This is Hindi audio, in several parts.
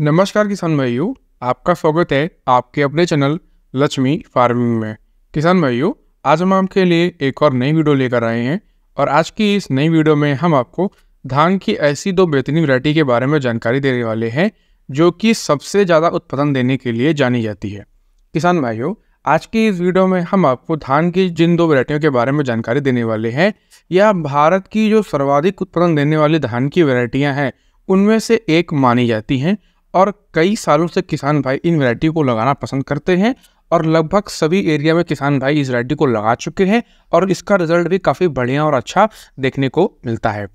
नमस्कार किसान भाइयों आपका स्वागत है आपके अपने चैनल लक्ष्मी फार्मिंग में किसान भाइयों आज हम आपके लिए एक और नई वीडियो लेकर आए हैं और आज की इस नई वीडियो में हम आपको धान की ऐसी दो बेहतरीन वैरायटी के बारे में जानकारी देने वाले हैं जो कि सबसे ज़्यादा उत्पादन देने के लिए जानी जाती है किसान भाइयों आज की इस वीडियो में हम आपको धान की जिन दो वैरायटियों के बारे में जानकारी देने वाले हैं या भारत की जो सर्वाधिक उत्पादन देने वाली धान की वैरायटियां हैं उनमें से एक मानी जाती हैं और कई सालों से किसान भाई इन वैरायटी को लगाना पसंद करते हैं और लगभग सभी एरिया में किसान भाई इस वैरायटी को लगा चुके हैं और इसका रिजल्ट भी काफ़ी बढ़िया और अच्छा देखने को मिलता है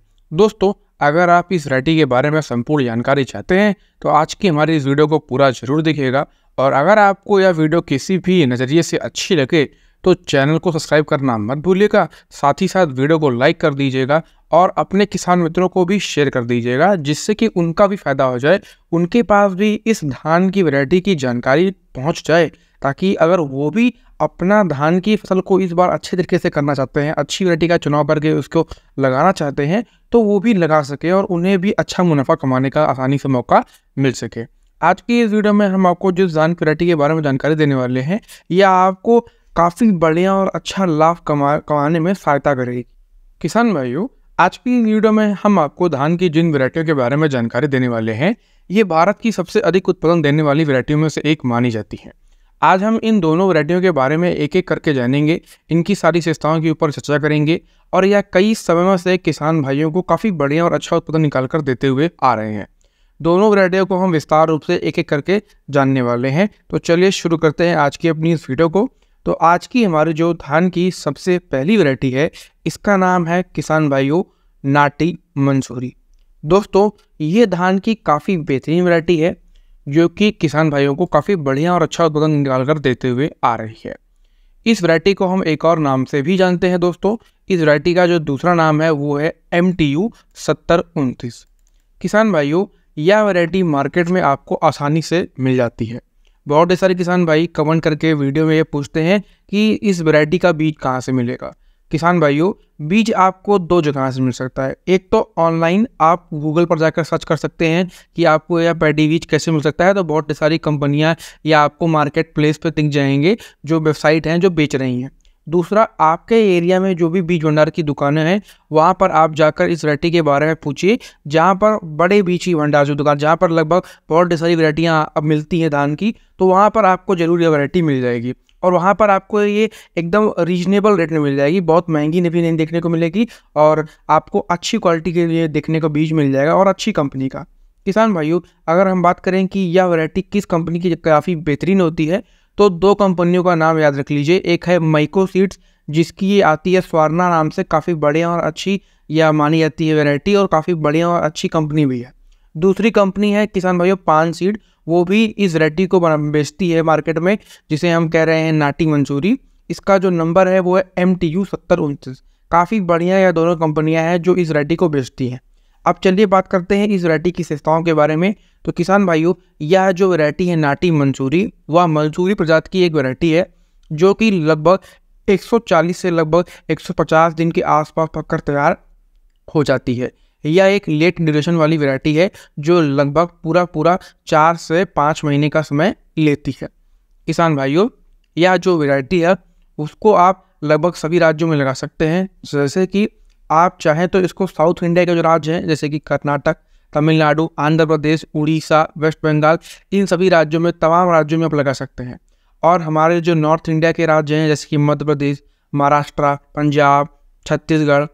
दोस्तों अगर आप इस वैरायटी के बारे में संपूर्ण जानकारी चाहते हैं तो आज की हमारी इस वीडियो को पूरा जरूर देखिएगा और अगर आपको यह वीडियो किसी भी नज़रिए से अच्छी लगे तो चैनल को सब्सक्राइब करना मत भूलिएगा साथ ही साथ वीडियो को लाइक कर दीजिएगा और अपने किसान मित्रों को भी शेयर कर दीजिएगा जिससे कि उनका भी फायदा हो जाए उनके पास भी इस धान की वैरायटी की जानकारी पहुंच जाए ताकि अगर वो भी अपना धान की फसल को इस बार अच्छे तरीके से करना चाहते हैं अच्छी वैरायटी का चुनाव करके उसको लगाना चाहते हैं तो वो भी लगा सके और उन्हें भी अच्छा मुनाफा कमाने का आसानी से मौका मिल सके आज की इस वीडियो में हम आपको जिस धान की वैरायटी के बारे में जानकारी देने वाले हैं यह आपको काफ़ी बढ़िया और अच्छा लाभ कमा कमाने में सहायता करेगी किसान भाइयों आज की वीडियो में हम आपको धान की जिन वरायटियों के बारे में जानकारी देने वाले हैं ये भारत की सबसे अधिक उत्पादन देने वाली वरायटियों में से एक मानी जाती है आज हम इन दोनों वरायटियों के बारे में एक एक करके जानेंगे इनकी सारी विशेषताओं के ऊपर चर्चा करेंगे और यह कई समय से किसान भाइयों को काफ़ी बढ़िया और अच्छा उत्पादन निकाल कर देते हुए आ रहे हैं दोनों वरायटियों को हम विस्तार रूप से एक एक करके जानने वाले हैं तो चलिए शुरू करते हैं आज की अपनी इस वीडियो को तो आज की हमारे जो धान की सबसे पहली वैरायटी है इसका नाम है किसान भाइयों नाटी मंसूरी दोस्तों ये धान की काफ़ी बेहतरीन वैरायटी है जो कि किसान भाइयों को काफ़ी बढ़िया और अच्छा उत्पादन निकाल कर देते हुए आ रही है इस वैरायटी को हम एक और नाम से भी जानते हैं दोस्तों इस वैरायटी का जो दूसरा नाम है वो है एम टी यू सत्तर उनतीस किसान भाइयों यह वैरायटी मार्केट में आपको आसानी से मिल जाती है बहुत सारे किसान भाई कमेंट करके वीडियो में ये पूछते हैं कि इस वैरायटी का बीज कहाँ से मिलेगा किसान भाइयों बीज आपको दो जगह से मिल सकता है एक तो ऑनलाइन आप गूगल पर जाकर सर्च कर सकते हैं कि आपको यह पैडी बीज कैसे मिल सकता है तो बहुत सारी कंपनियां या आपको मार्केट प्लेस पर दिख जाएंगे जो वेबसाइट हैं जो बेच रही हैं दूसरा आपके एरिया में जो भी बीज भंडार की दुकानें हैं वहाँ पर आप जाकर इस वरायटी के बारे में पूछिए जहाँ पर बड़े बीज की भंडार जो दुकान जहाँ पर लगभग बहुत सारी वरायटियाँ अब मिलती हैं धान की तो वहाँ पर आपको ज़रूर यह वरायटी मिल जाएगी और वहाँ पर आपको ये एकदम रीजनेबल रेट में मिल जाएगी बहुत महंगी भी नहीं देखने को मिलेगी और आपको अच्छी क्वालिटी के लिए देखने को बीज मिल जाएगा और अच्छी कंपनी का किसान भाइयों अगर हम बात करें कि यह वरायटी किस कंपनी की काफ़ी बेहतरीन होती है तो दो कंपनियों का नाम याद रख लीजिए एक है माइको सीड्स जिसकी ये आती है स्वर्णा नाम से काफ़ी बढ़िया और अच्छी या मानी जाती है वेराइटी और काफ़ी बढ़िया और अच्छी कंपनी भी है दूसरी कंपनी है किसान भाइयों पान सीड वो भी इस वेराइटी को बेचती है मार्केट में जिसे हम कह रहे हैं नाटी मंसूरी इसका जो नंबर है वो है एम टी यू सत्तर उनतीस काफ़ी बढ़िया यह दोनों कंपनियां हैं जो इस रेड्डी को बेचती हैं अब चलिए बात करते हैं इस रेड्डी की संस्थाओं के बारे में तो किसान भाइयों यह जो वैरायटी है नाटी मंसूरी वह मंसूरी प्रजाति की एक वैरायटी है जो कि लगभग 140 से लगभग 150 दिन के आसपास पककर तैयार हो जाती है यह एक लेट ड्यूरेशन वाली वैरायटी है जो लगभग पूरा पूरा चार से पाँच महीने का समय लेती है किसान भाइयों यह जो वैरायटी है उसको आप लगभग सभी राज्यों में लगा सकते हैं जैसे कि आप चाहें तो इसको साउथ इंडिया के जो राज्य हैं जैसे कि कर्नाटक तमिलनाडु आंध्र प्रदेश उड़ीसा वेस्ट बंगाल इन सभी राज्यों में तमाम राज्यों में आप लगा सकते हैं और हमारे जो नॉर्थ इंडिया के राज्य हैं जैसे कि मध्य प्रदेश महाराष्ट्र पंजाब छत्तीसगढ़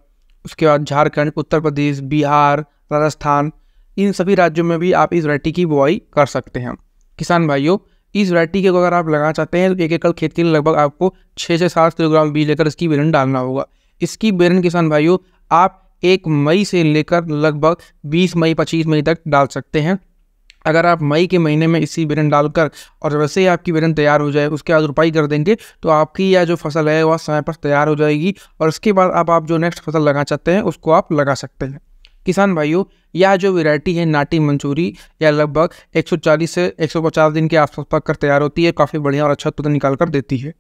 उसके बाद झारखंड उत्तर प्रदेश बिहार राजस्थान इन सभी राज्यों में भी आप इस वरायटी की बुआई कर सकते हैं किसान भाइयों इस वरायटी के अगर आप लगाना चाहते हैं तो एक एकड़ खेत के लिए लगभग आपको छः से सात किलोग्राम बीज लेकर इसकी बेरन डालना होगा इसकी बेरन किसान भाइयों आप एक मई से लेकर लगभग बीस मई पच्चीस मई तक डाल सकते हैं अगर आप मई के महीने में इसी बिरन डालकर और वैसे ही आपकी बिरन तैयार हो जाए उसके बाद रुपाई कर देंगे तो आपकी यह जो फसल है वह समय पर तैयार हो जाएगी और उसके बाद आप आप जो नेक्स्ट फसल लगाना चाहते हैं उसको आप लगा सकते हैं किसान भाइयों यह जो वेरायटी है नाटी मंचूरी यह लगभग 140 से 150 दिन के आसपास पक कर तैयार होती है काफ़ी बढ़िया और अच्छा उत्पादन निकाल कर देती है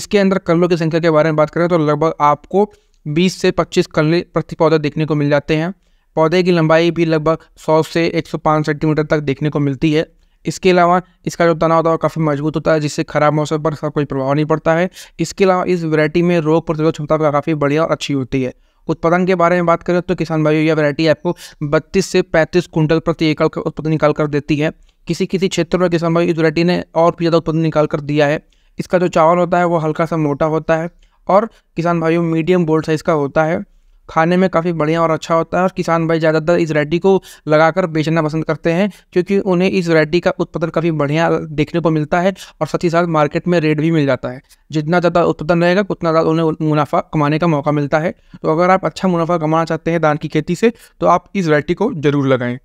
इसके अंदर कलों की संख्या के बारे में बात करें तो लगभग आपको बीस से पच्चीस कलरे प्रति पौधा देखने को मिल जाते हैं पौधे की लंबाई भी लगभग सौ से एक सेंटीमीटर तक देखने को मिलती है इसके अलावा इसका जो तना होता है काफ़ी मजबूत होता है जिससे खराब मौसम पर इसका कोई प्रभाव नहीं पड़ता है इसके अलावा इस वैरायटी में रोग प्रतिरोध क्षमता काफ़ी बढ़िया और अच्छी होती है उत्पादन के बारे में बात करें तो किसान भाइयों यह वैरायटी आपको 32 से 35 कुंटल प्रति एकड़ का उत्पादन निकाल कर देती है किसी किसी क्षेत्र में किसान भाई इस वैरायटी ने और भी ज़्यादा उत्पादन निकाल कर दिया है इसका जो चावल होता है वो हल्का सा मोटा होता है और किसान भाइयों मीडियम बोल्ड साइज़ का होता है खाने में काफ़ी बढ़िया और अच्छा होता है और किसान भाई ज़्यादातर इस वरायटी को लगाकर बेचना पसंद करते हैं क्योंकि उन्हें इस वरायटी का उत्पादन काफ़ी बढ़िया देखने को मिलता है और साथ ही साथ मार्केट में रेट भी मिल जाता है जितना ज़्यादा उत्पादन रहेगा उतना ज़्यादा उन्हें मुनाफा कमाने का मौका मिलता है तो अगर आप अच्छा मुनाफा कमाना चाहते हैं धान की खेती से तो आप इस वरायटी को ज़रूर लगाएँ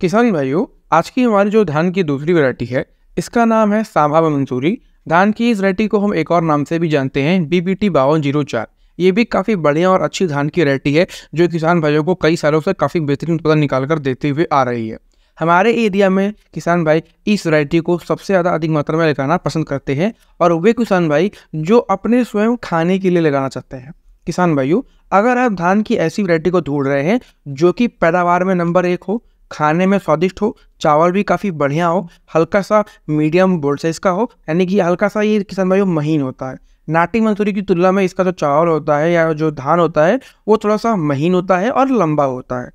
किसान भाइयों आज की हमारी जो धान की दूसरी वरायटी है इसका नाम है सांभा मंसूरी धान की इस रेटी को हम एक और नाम से भी जानते हैं बी बी टी बावन जीरो चार ये भी काफ़ी बढ़िया और अच्छी धान की रेटी है जो किसान भाइयों को कई सालों से काफ़ी बेहतरीन उत्पादन निकाल कर देते हुए आ रही है हमारे एरिया में किसान भाई इस वरायटी को सबसे ज़्यादा अधिक मात्रा में लगाना पसंद करते हैं और वे किसान भाई जो अपने स्वयं खाने के लिए लगाना चाहते हैं किसान भाइयों अगर आप धान की ऐसी वरायटी को ढूंढ रहे हैं जो कि पैदावार में नंबर एक हो खाने में स्वादिष्ट हो चावल भी काफ़ी बढ़िया हो हल्का सा मीडियम बोल साइज़ का हो यानी कि हल्का सा ये किसान भाई महीन होता है नाटी मंसूरी की तुलना में इसका जो चावल होता है या जो धान होता है वो थोड़ा सा महीन होता है और लंबा होता है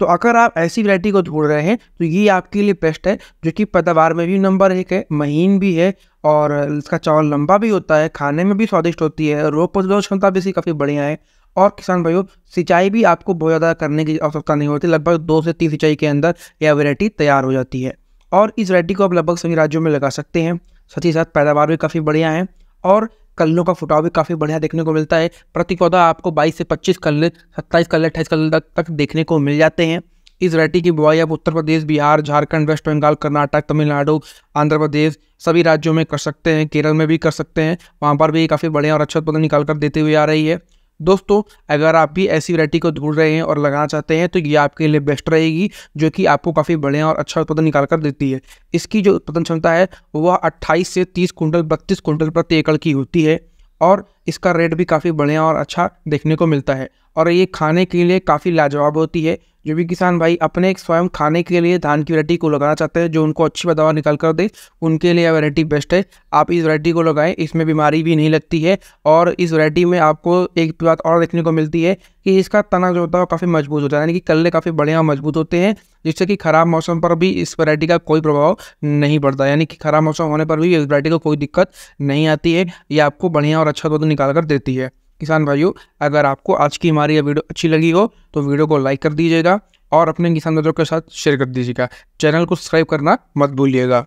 तो अगर आप ऐसी वैरायटी को ढूंढ रहे हैं तो ये आपके लिए बेस्ट है जो कि पैदावार में भी नंबर एक है महीन भी है और इसका चावल लंबा भी होता है खाने में भी स्वादिष्ट होती है रोग प्रतिरोध क्षमता भी इसकी काफ़ी बढ़िया है और किसान भाइयों सिंचाई भी आपको बहुत ज़्यादा करने की आवश्यकता नहीं होती लगभग दो से तीन सिंचाई के अंदर यह वेरायटी तैयार हो जाती है और इस वरायटी को आप लगभग सभी राज्यों में लगा सकते हैं साथ ही साथ पैदावार भी काफ़ी बढ़िया है और कलों का फुटाव भी काफ़ी बढ़िया देखने को मिलता है प्रति पौधा आपको 22 से 25 कल 27 कल्ले अट्ठाईस कल तक तक देखने को मिल जाते हैं इस वरायटी की बुआई आप उत्तर प्रदेश बिहार झारखंड वेस्ट बंगाल कर्नाटक तमिलनाडु आंध्र प्रदेश सभी राज्यों में कर सकते हैं केरल में भी कर सकते हैं वहाँ पर भी काफ़ी बढ़िया और अच्छा उत्पादन निकाल कर देते हुए आ रही है दोस्तों अगर आप भी ऐसी वैरायटी को ढूंढ रहे हैं और लगाना चाहते हैं तो ये आपके लिए बेस्ट रहेगी जो कि आपको काफ़ी बढ़िया और अच्छा उत्पादन निकाल कर देती है इसकी जो उत्पादन क्षमता है वह 28 से 30 कुंटल बत्तीस कुंटल प्रति एकड़ की होती है और इसका रेट भी काफ़ी बढ़िया और अच्छा देखने को मिलता है और ये खाने के लिए काफ़ी लाजवाब होती है जो भी किसान भाई अपने स्वयं खाने के लिए धान की वरायटी को लगाना चाहते हैं जो उनको अच्छी पैदावार निकाल कर दे उनके लिए वरायटी बेस्ट है आप इस वरायटी को लगाएं इसमें बीमारी भी नहीं लगती है और इस वरायटी में आपको एक बात और देखने को मिलती है कि इसका तना जो होता है काफ़ी मजबूत होता है यानी कि कल्ले काफ़ी बढ़िया और मजबूत होते हैं जिससे कि खराब मौसम पर भी इस वैरायटी का कोई प्रभाव नहीं पड़ता यानी कि खराब मौसम होने पर भी इस वैरायटी को कोई दिक्कत नहीं आती है ये आपको बढ़िया और अच्छा दूध निकाल कर देती है किसान भाइयों अगर आपको आज की हमारी यह वीडियो अच्छी लगी हो तो वीडियो को लाइक कर दीजिएगा और अपने किसान मित्रों के साथ शेयर कर दीजिएगा चैनल को सब्सक्राइब करना मत भूलिएगा